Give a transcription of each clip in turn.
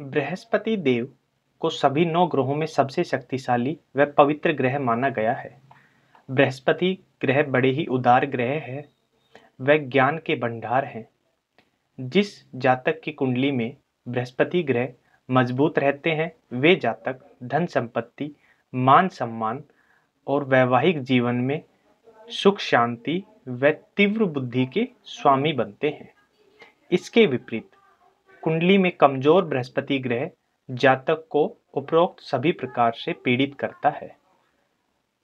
बृहस्पति देव को सभी नौ ग्रहों में सबसे शक्तिशाली व पवित्र ग्रह माना गया है बृहस्पति ग्रह बड़े ही उदार ग्रह है वह ज्ञान के भंडार हैं जिस जातक की कुंडली में बृहस्पति ग्रह मजबूत रहते हैं वे जातक धन संपत्ति मान सम्मान और वैवाहिक जीवन में सुख शांति व तीव्र बुद्धि के स्वामी बनते हैं इसके विपरीत कुंडली में कमजोर बृहस्पति ग्रह जातक को उपरोक्त सभी प्रकार से पीड़ित करता है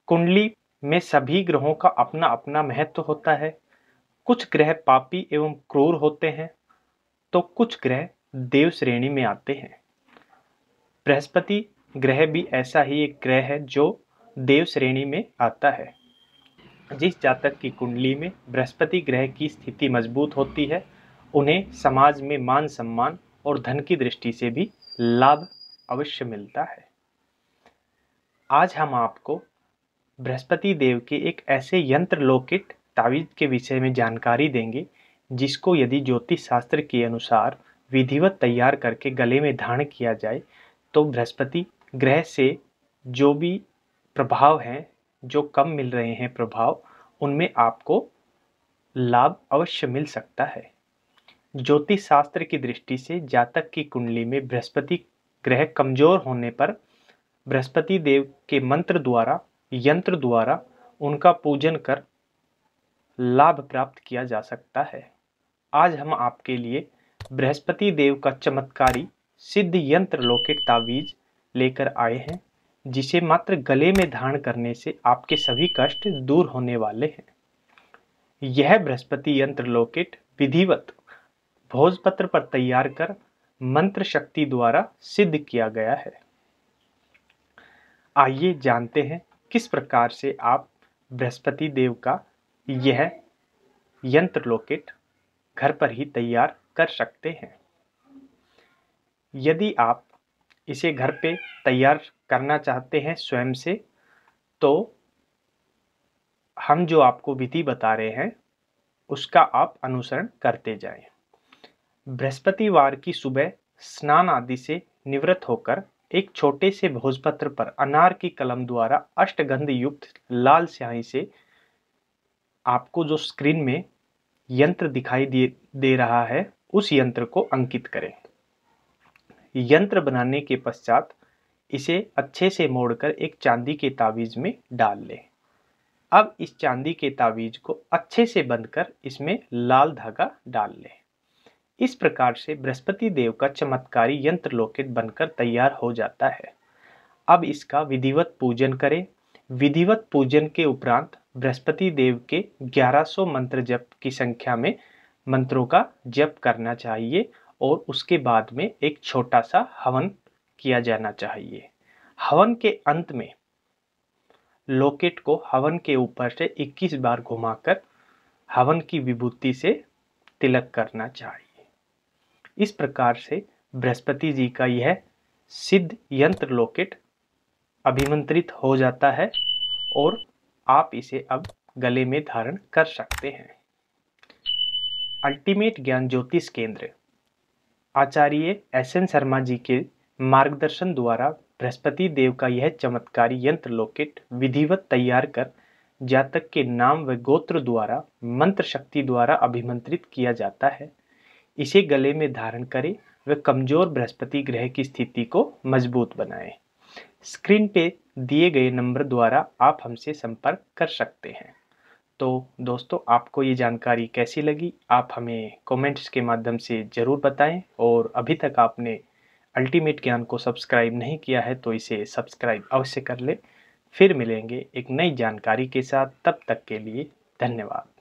कुंडली में सभी ग्रहों का अपना अपना महत्व होता है कुछ ग्रह पापी एवं क्रूर होते हैं तो कुछ ग्रह देव श्रेणी में आते हैं बृहस्पति ग्रह भी ऐसा ही एक ग्रह है जो देव श्रेणी में आता है जिस जातक की कुंडली में बृहस्पति ग्रह की स्थिति मजबूत होती है उन्हें समाज में मान सम्मान और धन की दृष्टि से भी लाभ अवश्य मिलता है आज हम आपको बृहस्पति देव के एक ऐसे यंत्र लोकिट तावीज के विषय में जानकारी देंगे जिसको यदि ज्योतिष शास्त्र के अनुसार विधिवत तैयार करके गले में धारण किया जाए तो बृहस्पति ग्रह से जो भी प्रभाव हैं जो कम मिल रहे हैं प्रभाव उनमें आपको लाभ अवश्य मिल सकता है ज्योतिष शास्त्र की दृष्टि से जातक की कुंडली में बृहस्पति ग्रह कमजोर होने पर बृहस्पति देव के मंत्र द्वारा यंत्र द्वारा उनका पूजन कर लाभ प्राप्त किया जा सकता है आज हम आपके लिए बृहस्पति देव का चमत्कारी सिद्ध यंत्र लोकेट तावीज लेकर आए हैं जिसे मात्र गले में धारण करने से आपके सभी कष्ट दूर होने वाले हैं यह बृहस्पति यंत्र लोकेट विधिवत भोजपत्र पर तैयार कर मंत्र शक्ति द्वारा सिद्ध किया गया है आइए जानते हैं किस प्रकार से आप बृहस्पति देव का यह यंत्र लोकेट घर पर ही तैयार कर सकते हैं यदि आप इसे घर पे तैयार करना चाहते हैं स्वयं से तो हम जो आपको विधि बता रहे हैं उसका आप अनुसरण करते जाएं बृहस्पतिवार की सुबह स्नान आदि से निवृत्त होकर एक छोटे से भोजपत्र पर अनार की कलम द्वारा अष्टगंध युक्त लाल स्याही से आपको जो स्क्रीन में यंत्र दिखाई दे दे रहा है उस यंत्र को अंकित करें यंत्र बनाने के पश्चात इसे अच्छे से मोड़कर एक चांदी के तावीज़ में डाल लें अब इस चांदी के तावीज़ को अच्छे से बंद कर इसमें लाल धागा डाल लें इस प्रकार से बृहस्पति देव का चमत्कारी यंत्र लोकेट बनकर तैयार हो जाता है अब इसका विधिवत पूजन करें विधिवत पूजन के उपरांत बृहस्पति देव के 1100 मंत्र जप की संख्या में मंत्रों का जप करना चाहिए और उसके बाद में एक छोटा सा हवन किया जाना चाहिए हवन के अंत में लोकेट को हवन के ऊपर से 21 बार घुमाकर हवन की विभूति से तिलक करना चाहिए इस प्रकार से बृहस्पति जी का यह सिद्ध यंत्र लोकेट अभिमंत्रित हो जाता है और आप इसे अब गले में धारण कर सकते हैं ultimate Gyan Jyotish Kendra Acharya S N Sharma ji के मार्गदर्शन द्वारा बृहस्पति देव का यह चमत्कारी यंत्र लोकेट विधिवत तैयार कर जातक के नाम व गोत्र द्वारा मंत्र शक्ति द्वारा अभिमंत्रित किया जाता है इसे गले में धारण करें व कमजोर बृहस्पति ग्रह की स्थिति को मजबूत बनाएं स्क्रीन पे दिए गए नंबर द्वारा आप हमसे संपर्क कर सकते हैं तो दोस्तों आपको ये जानकारी कैसी लगी आप हमें कमेंट्स के माध्यम से ज़रूर बताएं और अभी तक आपने अल्टीमेट ज्ञान को सब्सक्राइब नहीं किया है तो इसे सब्सक्राइब अवश्य कर लें फिर मिलेंगे एक नई जानकारी के साथ तब तक के लिए धन्यवाद